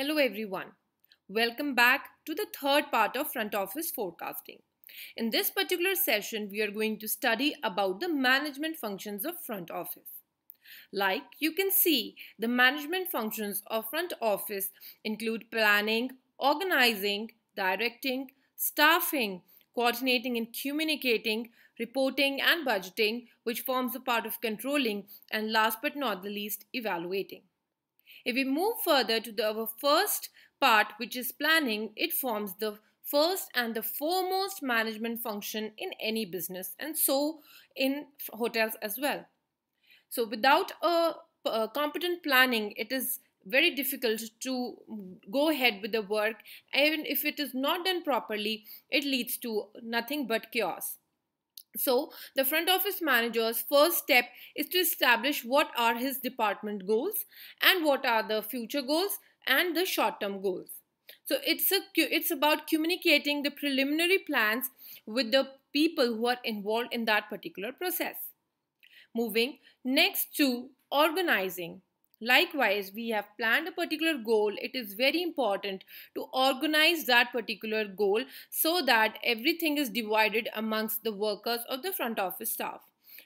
Hello everyone. Welcome back to the third part of front office forecasting. In this particular session, we are going to study about the management functions of front office. Like you can see, the management functions of front office include planning, organizing, directing, staffing, coordinating and communicating, reporting and budgeting, which forms a part of controlling, and last but not the least, evaluating. If we move further to the, our first part which is planning, it forms the first and the foremost management function in any business and so in hotels as well. So without a, a competent planning, it is very difficult to go ahead with the work even if it is not done properly it leads to nothing but chaos so, the front office manager's first step is to establish what are his department goals and what are the future goals and the short term goals. So, it's, a, it's about communicating the preliminary plans with the people who are involved in that particular process. Moving next to organizing. Likewise, we have planned a particular goal. It is very important to organize that particular goal so that everything is divided amongst the workers of the front office staff.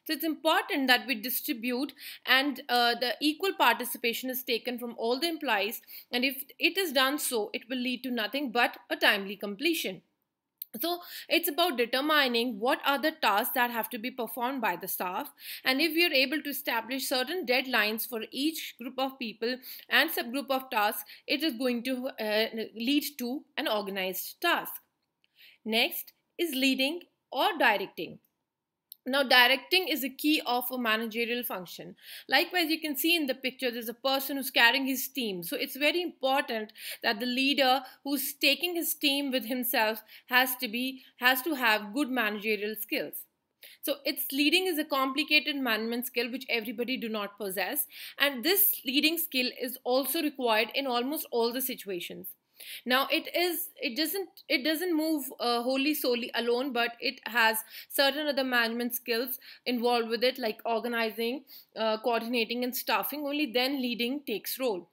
So it's important that we distribute and uh, the equal participation is taken from all the employees and if it is done so, it will lead to nothing but a timely completion. So it's about determining what are the tasks that have to be performed by the staff and if we are able to establish certain deadlines for each group of people and subgroup of tasks, it is going to uh, lead to an organized task. Next is leading or directing. Now, directing is a key of a managerial function. Likewise, you can see in the picture, there's a person who's carrying his team. So it's very important that the leader who's taking his team with himself has to be, has to have good managerial skills. So it's leading is a complicated management skill which everybody do not possess. And this leading skill is also required in almost all the situations now it is it doesn't it doesn't move uh, wholly solely alone but it has certain other management skills involved with it like organizing uh, coordinating and staffing only then leading takes role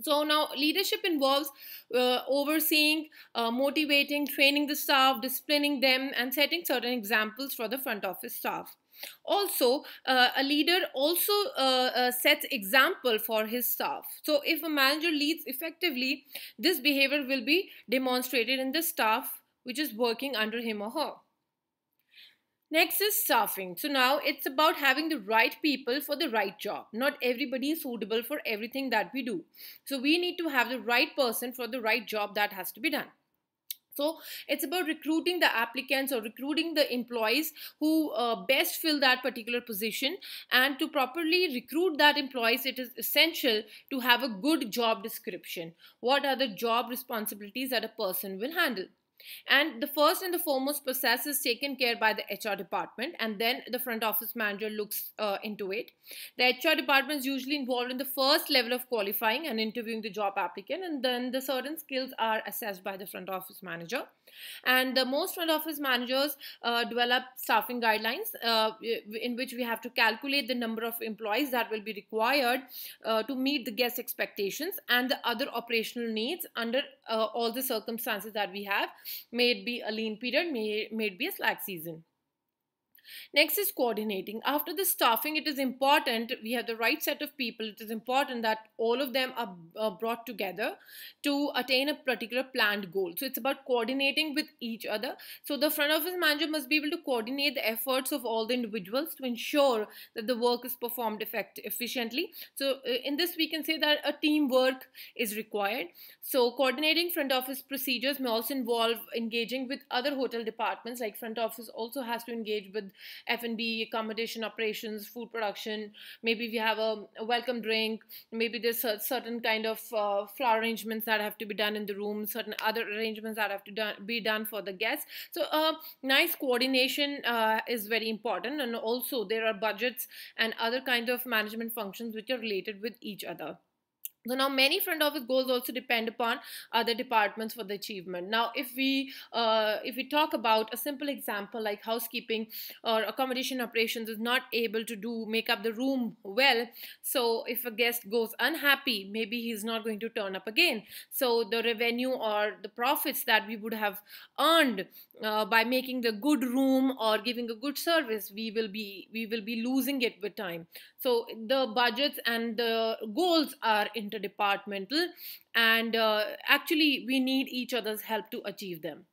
so now leadership involves uh, overseeing, uh, motivating, training the staff, disciplining them, and setting certain examples for the front office staff. Also, uh, a leader also uh, uh, sets example for his staff. So if a manager leads effectively, this behavior will be demonstrated in the staff which is working under him or her. Next is staffing. So now it's about having the right people for the right job. Not everybody is suitable for everything that we do. So we need to have the right person for the right job that has to be done. So it's about recruiting the applicants or recruiting the employees who uh, best fill that particular position. And to properly recruit that employees, it is essential to have a good job description. What are the job responsibilities that a person will handle? And the first and the foremost process is taken care by the HR department, and then the front office manager looks uh, into it. The HR department is usually involved in the first level of qualifying and interviewing the job applicant, and then the certain skills are assessed by the front office manager. And the most front office managers uh, develop staffing guidelines uh, in which we have to calculate the number of employees that will be required uh, to meet the guest expectations and the other operational needs under uh, all the circumstances that we have may it be a lean period may, may it be a slack season Next is coordinating. After the staffing, it is important we have the right set of people. It is important that all of them are uh, brought together to attain a particular planned goal. So it's about coordinating with each other. So the front office manager must be able to coordinate the efforts of all the individuals to ensure that the work is performed effect efficiently. So uh, in this, we can say that a teamwork is required. So coordinating front office procedures may also involve engaging with other hotel departments. Like front office also has to engage with F&B, accommodation operations, food production. Maybe we have a, a welcome drink. Maybe there's a, certain kind of uh, flower arrangements that have to be done in the room, certain other arrangements that have to done, be done for the guests. So uh, nice coordination uh, is very important. And also there are budgets and other kind of management functions which are related with each other. So now many front office goals also depend upon other departments for the achievement. Now, if we uh, if we talk about a simple example like housekeeping or accommodation operations is not able to do make up the room well, so if a guest goes unhappy, maybe he's not going to turn up again. So the revenue or the profits that we would have earned uh, by making the good room or giving a good service, we will be we will be losing it with time. So the budgets and the goals are in interdepartmental and uh, actually we need each other's help to achieve them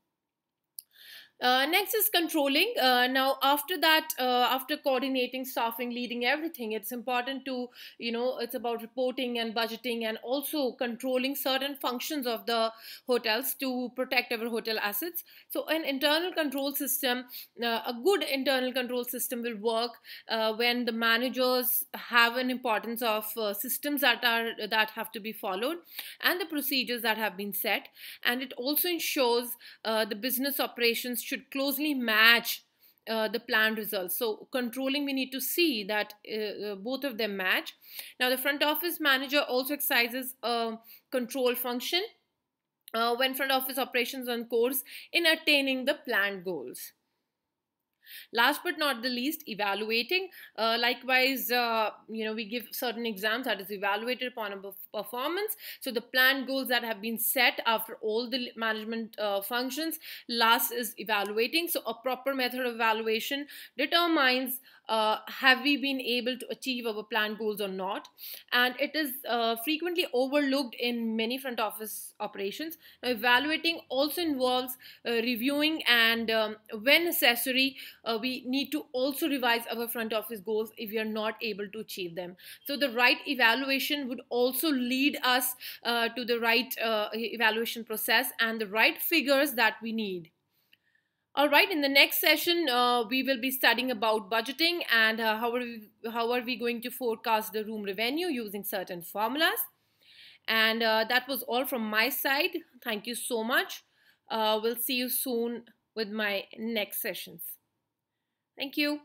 uh, next is controlling. Uh, now, after that, uh, after coordinating, staffing, leading everything, it's important to, you know, it's about reporting and budgeting and also controlling certain functions of the hotels to protect our hotel assets. So, an internal control system, uh, a good internal control system will work uh, when the managers have an importance of uh, systems that are that have to be followed and the procedures that have been set, and it also ensures the business operations should closely match uh, the planned results. So controlling, we need to see that uh, uh both of them match. Now the front office manager also exercises a control function uh, when front office operations on course in attaining the planned goals. Last but not the least, evaluating. Uh, likewise, uh, you know, we give certain exams that is evaluated upon a performance. So the planned goals that have been set after all the management uh, functions. Last is evaluating. So a proper method of evaluation determines uh, have we been able to achieve our planned goals or not and it is uh, frequently overlooked in many front office operations now, evaluating also involves uh, reviewing and um, when necessary uh, we need to also revise our front office goals if we are not able to achieve them so the right evaluation would also lead us uh, to the right uh, evaluation process and the right figures that we need all right, in the next session, uh, we will be studying about budgeting and uh, how, are we, how are we going to forecast the room revenue using certain formulas. And uh, that was all from my side. Thank you so much. Uh, we'll see you soon with my next sessions. Thank you.